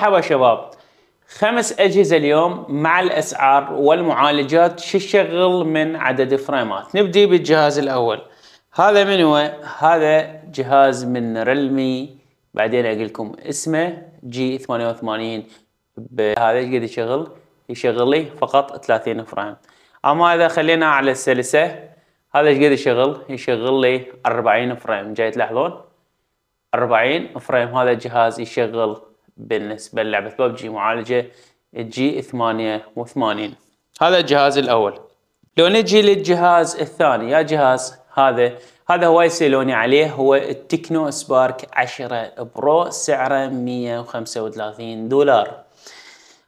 مرحبا شباب خمس اجهزه اليوم مع الاسعار والمعالجات شو الشغل من عدد فريمات نبدي بالجهاز الاول هذا من هو هذا جهاز من ريلمي بعدين اقول لكم اسمه جي 88 هذا قد يشغل يشغل لي فقط 30 فريم اما اذا خلينا على السلسه هذا ايش قد يشغل يشغل لي 40 فريم جاي تلاحظون 40 فريم هذا الجهاز يشغل بالنسبة للعبة ببجي معالجة جي 88 هذا الجهاز الأول لو نجي للجهاز الثاني يا جهاز هذا هذا هو يسألوني عليه هو التكنو سبارك 10 برو سعره 135 دولار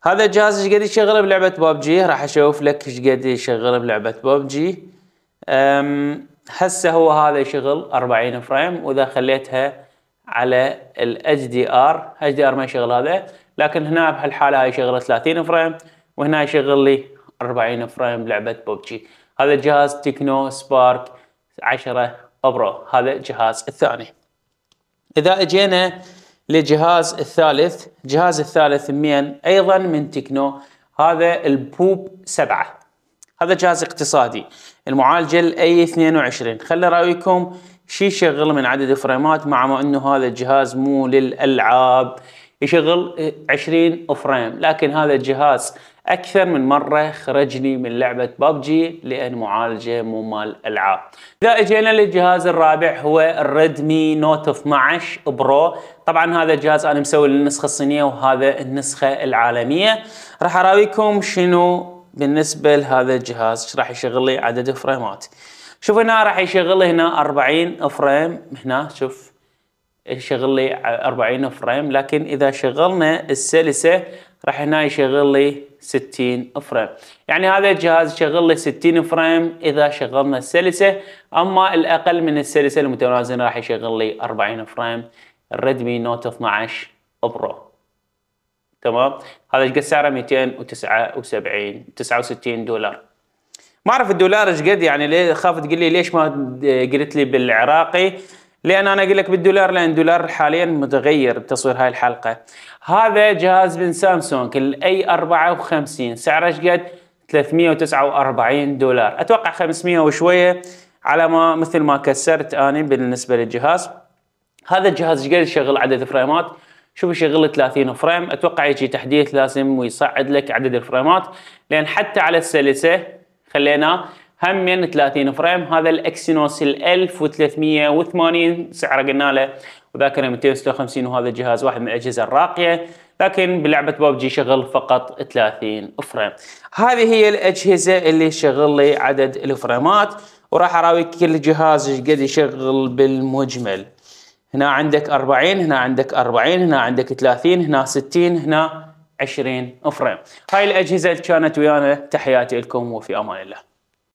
هذا الجهاز ايش قد يشغله بلعبة ببجي راح اشوف لك ايش قد يشغله بلعبة ببجي هسه هو هذا يشغل 40 فريم واذا خليتها على الاتش دي ار اتش دي ار ما يشغل هذا لكن هنا بهالحاله هاي شغله 30 فريم وهنا يشغل لي 40 فريم لعبه ببجي هذا جهاز تكنو سبارك 10 برو هذا الجهاز الثاني اذا اجينا لجهاز الثالث جهاز الثالث من ايضا من تكنو هذا البوب 7 هذا جهاز اقتصادي المعالجه الاي 22 خلي رايكم شي يشغل من عدد فريمات مع ما انه هذا الجهاز مو للالعاب يشغل 20 فريم لكن هذا الجهاز اكثر من مره خرجني من لعبه ببجي لان معالجه مو مال العاب. اذا اجينا للجهاز الرابع هو الريدمي نوت 12 برو، طبعا هذا الجهاز انا مسوي النسخه الصينيه وهذا النسخه العالميه. راح اراويكم شنو بالنسبه لهذا الجهاز راح يشغل لي عدد فريمات. شوف هنا راح يشغل لي هنا 40 فريم هنا شوف يشغل لي 40 فريم لكن اذا شغلنا السلسه راح هنا يشغل لي 60 فريم يعني هذا الجهاز يشغل لي 60 فريم اذا شغلنا السلسه اما الاقل من السلسه المتوازن راح يشغل لي 40 فريم الريدمي نوت 12 برو تمام هذا قد سعره 279 69 دولار ما اعرف الدولار ايش قد يعني ليه خاف تقول لي ليش ما قلت لي بالعراقي لان انا اقول لك بالدولار لان الدولار حاليا متغير بتصوير هاي الحلقه هذا جهاز من سامسونج الاي 54 سعره ايش قد 349 دولار اتوقع 500 وشويه على ما مثل ما كسرت انا بالنسبه للجهاز هذا الجهاز ايش قد يشغل عدد فريمات شوف يشغل 30 فريم اتوقع يجي تحديث لازم ويصعد لك عدد الفريمات لان حتى على السلسه خليناه هم من 30 فريم هذا الاكسينوس ال 1380 سعره قلنا له وذاكره 256 وهذا الجهاز واحد من الاجهزه الراقيه لكن بلعبه ببجي شغل فقط 30 فريم هذه هي الاجهزه اللي شغل لي عدد الفريمات وراح اراويك كل جهاز قد يشغل بالمجمل هنا عندك 40 هنا عندك 40 هنا عندك 30 هنا 60 هنا 20 فريم هاي الاجهزه كانت ويانا تحياتي لكم وفي امان الله